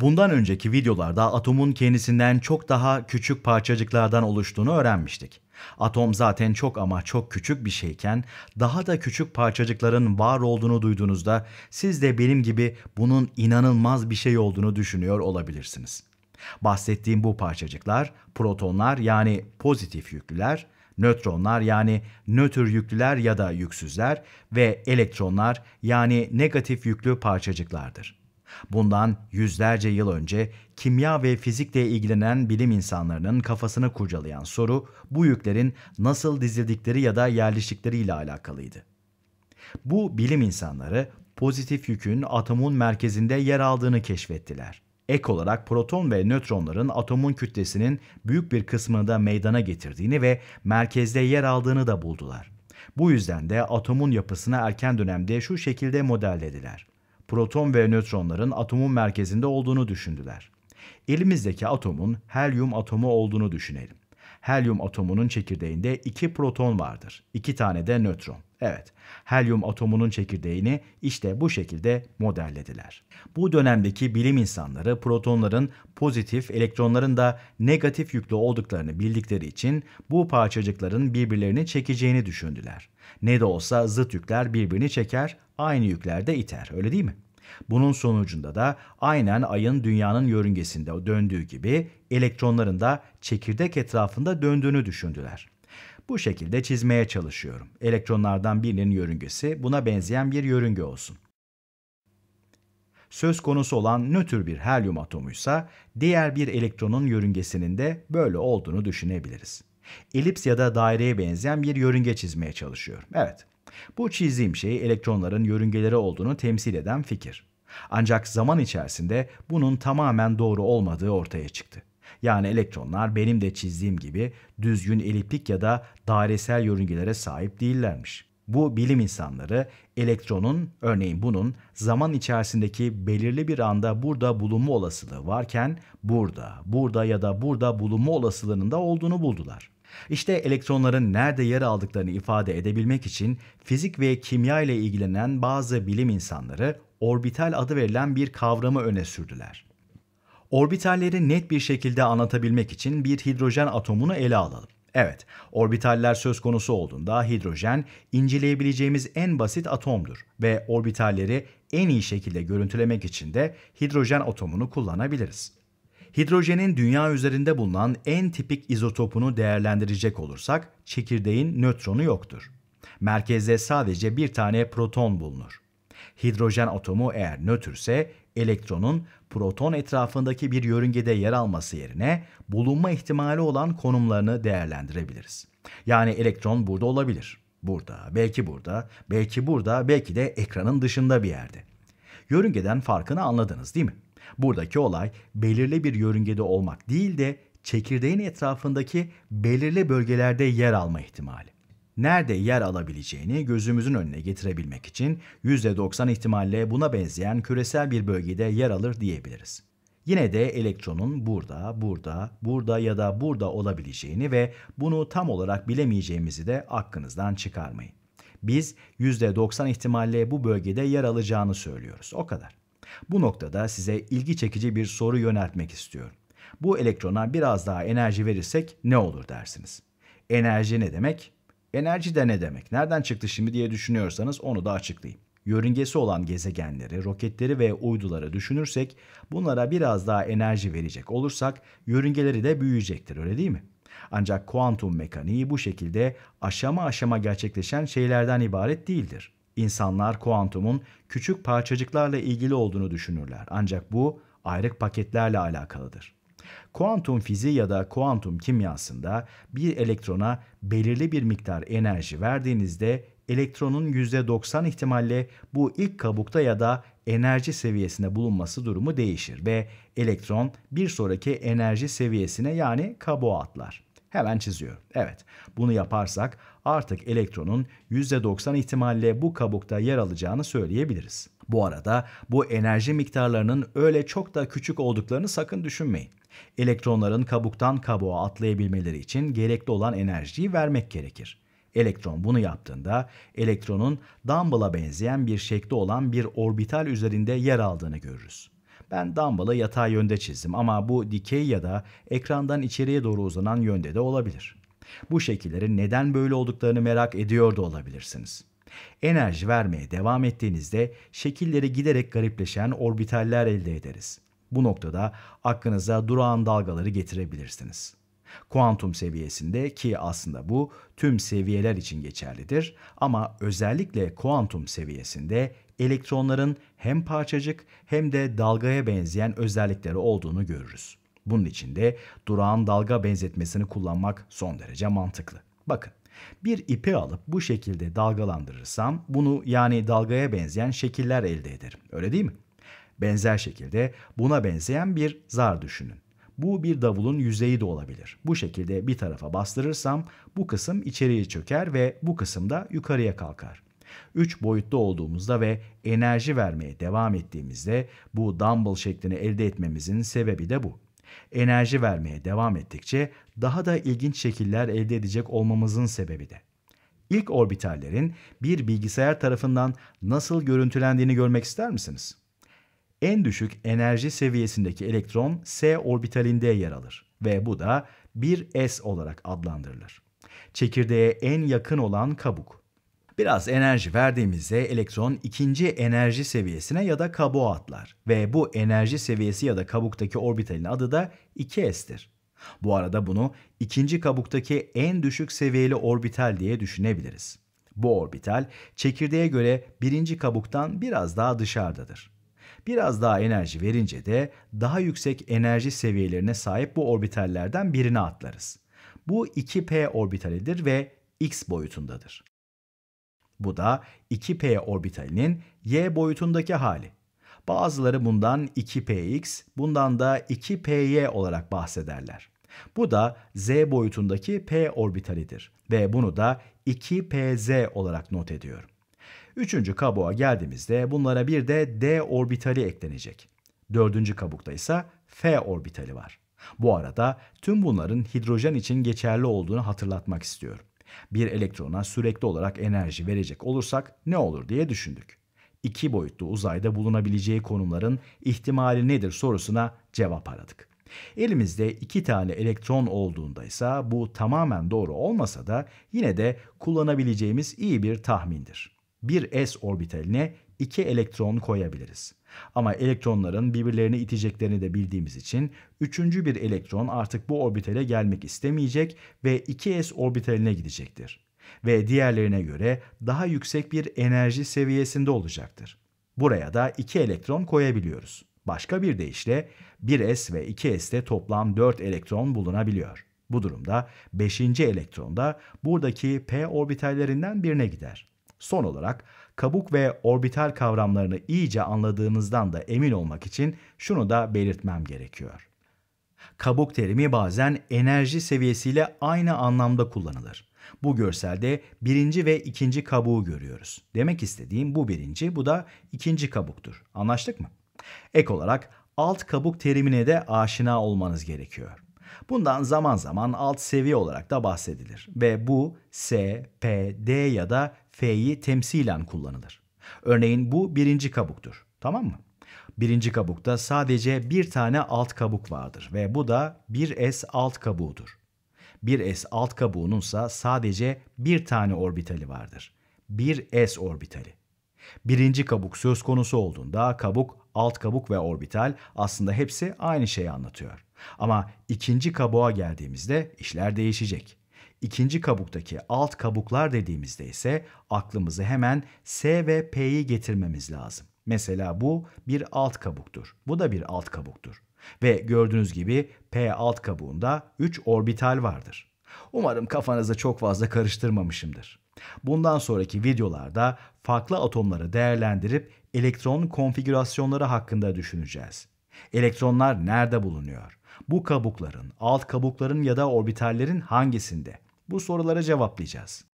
Bundan önceki videolarda atomun kendisinden çok daha küçük parçacıklardan oluştuğunu öğrenmiştik. Atom zaten çok ama çok küçük bir şeyken daha da küçük parçacıkların var olduğunu duyduğunuzda siz de benim gibi bunun inanılmaz bir şey olduğunu düşünüyor olabilirsiniz. Bahsettiğim bu parçacıklar protonlar yani pozitif yüklüler, nötronlar yani nötr yüklüler ya da yüksüzler ve elektronlar yani negatif yüklü parçacıklardır. Bundan yüzlerce yıl önce kimya ve fizikle ilgilenen bilim insanlarının kafasını kurcalayan soru bu yüklerin nasıl dizildikleri ya da yerleştikleri ile alakalıydı. Bu bilim insanları pozitif yükün atomun merkezinde yer aldığını keşfettiler. Ek olarak proton ve nötronların atomun kütlesinin büyük bir kısmını da meydana getirdiğini ve merkezde yer aldığını da buldular. Bu yüzden de atomun yapısını erken dönemde şu şekilde modellediler proton ve nötronların atomun merkezinde olduğunu düşündüler. Elimizdeki atomun helyum atomu olduğunu düşünelim. Helyum atomunun çekirdeğinde iki proton vardır, iki tane de nötron. Evet, helyum atomunun çekirdeğini işte bu şekilde modellediler. Bu dönemdeki bilim insanları protonların pozitif, elektronların da negatif yüklü olduklarını bildikleri için bu parçacıkların birbirlerini çekeceğini düşündüler. Ne de olsa zıt yükler birbirini çeker, aynı yükler de iter, öyle değil mi? Bunun sonucunda da aynen ayın dünyanın yörüngesinde döndüğü gibi elektronların da çekirdek etrafında döndüğünü düşündüler. Bu şekilde çizmeye çalışıyorum. Elektronlardan birinin yörüngesi buna benzeyen bir yörünge olsun. Söz konusu olan nötr bir helyum atomuysa diğer bir elektronun yörüngesinin de böyle olduğunu düşünebiliriz. Elips ya da daireye benzeyen bir yörünge çizmeye çalışıyorum. Evet, bu çizdiğim şey elektronların yörüngeleri olduğunu temsil eden fikir. Ancak zaman içerisinde bunun tamamen doğru olmadığı ortaya çıktı. Yani elektronlar benim de çizdiğim gibi düzgün eliptik ya da dairesel yörüngelere sahip değillermiş. Bu bilim insanları elektronun örneğin bunun zaman içerisindeki belirli bir anda burada bulunma olasılığı varken burada, burada ya da burada bulunma olasılığının da olduğunu buldular. İşte elektronların nerede yer aldıklarını ifade edebilmek için fizik ve kimya ile ilgilenen bazı bilim insanları orbital adı verilen bir kavramı öne sürdüler. Orbitalleri net bir şekilde anlatabilmek için bir hidrojen atomunu ele alalım. Evet, orbitaller söz konusu olduğunda hidrojen inceleyebileceğimiz en basit atomdur ve orbitalleri en iyi şekilde görüntülemek için de hidrojen atomunu kullanabiliriz. Hidrojenin dünya üzerinde bulunan en tipik izotopunu değerlendirecek olursak çekirdeğin nötronu yoktur. Merkezde sadece bir tane proton bulunur. Hidrojen atomu eğer nötrse elektronun proton etrafındaki bir yörüngede yer alması yerine bulunma ihtimali olan konumlarını değerlendirebiliriz. Yani elektron burada olabilir. Burada, belki burada, belki burada, belki de ekranın dışında bir yerde. Yörüngeden farkını anladınız değil mi? Buradaki olay belirli bir yörüngede olmak değil de çekirdeğin etrafındaki belirli bölgelerde yer alma ihtimali nerede yer alabileceğini gözümüzün önüne getirebilmek için %90 ihtimalle buna benzeyen küresel bir bölgede yer alır diyebiliriz. Yine de elektronun burada, burada, burada ya da burada olabileceğini ve bunu tam olarak bilemeyeceğimizi de aklınızdan çıkarmayın. Biz %90 ihtimalle bu bölgede yer alacağını söylüyoruz. O kadar. Bu noktada size ilgi çekici bir soru yöneltmek istiyorum. Bu elektrona biraz daha enerji verirsek ne olur dersiniz? Enerji ne demek? Enerji de ne demek? Nereden çıktı şimdi diye düşünüyorsanız onu da açıklayayım. Yörüngesi olan gezegenleri, roketleri ve uyduları düşünürsek bunlara biraz daha enerji verecek olursak yörüngeleri de büyüyecektir öyle değil mi? Ancak kuantum mekaniği bu şekilde aşama aşama gerçekleşen şeylerden ibaret değildir. İnsanlar kuantumun küçük parçacıklarla ilgili olduğunu düşünürler ancak bu ayrık paketlerle alakalıdır. Kuantum fiziği ya da kuantum kimyasında bir elektrona belirli bir miktar enerji verdiğinizde elektronun %90 ihtimalle bu ilk kabukta ya da enerji seviyesinde bulunması durumu değişir ve elektron bir sonraki enerji seviyesine yani kabuğa atlar. Hemen çiziyor. Evet, bunu yaparsak artık elektronun %90 ihtimalle bu kabukta yer alacağını söyleyebiliriz. Bu arada bu enerji miktarlarının öyle çok da küçük olduklarını sakın düşünmeyin. Elektronların kabuktan kabuğa atlayabilmeleri için gerekli olan enerjiyi vermek gerekir. Elektron bunu yaptığında elektronun dumbbell'a benzeyen bir şekli olan bir orbital üzerinde yer aldığını görürüz. Ben dumbbell'ı yatay yönde çizdim ama bu dikey ya da ekrandan içeriye doğru uzanan yönde de olabilir. Bu şekillerin neden böyle olduklarını merak ediyor da olabilirsiniz. Enerji vermeye devam ettiğinizde şekilleri giderek garipleşen orbitaller elde ederiz. Bu noktada aklınıza durağan dalgaları getirebilirsiniz. Kuantum seviyesinde ki aslında bu tüm seviyeler için geçerlidir ama özellikle kuantum seviyesinde elektronların hem parçacık hem de dalgaya benzeyen özellikleri olduğunu görürüz. Bunun için de durağan dalga benzetmesini kullanmak son derece mantıklı. Bakın bir ipi alıp bu şekilde dalgalandırırsam bunu yani dalgaya benzeyen şekiller elde ederim. Öyle değil mi? Benzer şekilde buna benzeyen bir zar düşünün. Bu bir davulun yüzeyi de olabilir. Bu şekilde bir tarafa bastırırsam bu kısım içeriye çöker ve bu kısım da yukarıya kalkar. 3 boyutlu olduğumuzda ve enerji vermeye devam ettiğimizde bu dumbbell şeklini elde etmemizin sebebi de bu enerji vermeye devam ettikçe daha da ilginç şekiller elde edecek olmamızın sebebi de. İlk orbitallerin bir bilgisayar tarafından nasıl görüntülendiğini görmek ister misiniz? En düşük enerji seviyesindeki elektron S orbitalinde yer alır ve bu da 1s olarak adlandırılır. Çekirdeğe en yakın olan kabuk. Biraz enerji verdiğimizde elektron ikinci enerji seviyesine ya da kabuğa atlar ve bu enerji seviyesi ya da kabuktaki orbitalin adı da 2s'tir. Bu arada bunu ikinci kabuktaki en düşük seviyeli orbital diye düşünebiliriz. Bu orbital çekirdeğe göre birinci kabuktan biraz daha dışarıdadır. Biraz daha enerji verince de daha yüksek enerji seviyelerine sahip bu orbitallerden birine atlarız. Bu 2p orbitalidir ve x boyutundadır. Bu da 2p orbitalinin y boyutundaki hali. Bazıları bundan 2px, bundan da 2py olarak bahsederler. Bu da z boyutundaki p orbitalidir ve bunu da 2pz olarak not ediyorum. Üçüncü kabuğa geldiğimizde bunlara bir de d orbitali eklenecek. Dördüncü kabukta ise f orbitali var. Bu arada tüm bunların hidrojen için geçerli olduğunu hatırlatmak istiyorum. Bir elektrona sürekli olarak enerji verecek olursak ne olur diye düşündük. İki boyutlu uzayda bulunabileceği konumların ihtimali nedir sorusuna cevap aradık. Elimizde iki tane elektron olduğunda ise bu tamamen doğru olmasa da yine de kullanabileceğimiz iyi bir tahmindir. Bir s orbitaline 2 elektron koyabiliriz. Ama elektronların birbirlerini iteceklerini de bildiğimiz için üçüncü bir elektron artık bu orbitale gelmek istemeyecek ve 2s orbitaline gidecektir. Ve diğerlerine göre daha yüksek bir enerji seviyesinde olacaktır. Buraya da 2 elektron koyabiliyoruz. Başka bir deyişle 1s ve 2s'te toplam 4 elektron bulunabiliyor. Bu durumda 5. elektron da buradaki p orbitallerinden birine gider. Son olarak kabuk ve orbital kavramlarını iyice anladığınızdan da emin olmak için şunu da belirtmem gerekiyor. Kabuk terimi bazen enerji seviyesiyle aynı anlamda kullanılır. Bu görselde birinci ve ikinci kabuğu görüyoruz. Demek istediğim bu birinci, bu da ikinci kabuktur. Anlaştık mı? Ek olarak alt kabuk terimine de aşina olmanız gerekiyor. Bundan zaman zaman alt seviye olarak da bahsedilir ve bu S, P, D ya da F'yi temsilen kullanılır. Örneğin bu birinci kabuktur. Tamam mı? Birinci kabukta sadece bir tane alt kabuk vardır ve bu da 1s alt kabuğudur. 1s alt kabuğununsa sadece bir tane orbitali vardır. 1s orbitali. Birinci kabuk söz konusu olduğunda kabuk, alt kabuk ve orbital aslında hepsi aynı şeyi anlatıyor. Ama ikinci kabuğa geldiğimizde işler değişecek. İkinci kabuktaki alt kabuklar dediğimizde ise aklımızı hemen S ve P'yi getirmemiz lazım. Mesela bu bir alt kabuktur. Bu da bir alt kabuktur. Ve gördüğünüz gibi P alt kabuğunda 3 orbital vardır. Umarım kafanızı çok fazla karıştırmamışımdır. Bundan sonraki videolarda farklı atomları değerlendirip elektron konfigürasyonları hakkında düşüneceğiz. Elektronlar nerede bulunuyor? Bu kabukların, alt kabukların ya da orbitallerin hangisinde? Bu sorulara cevaplayacağız.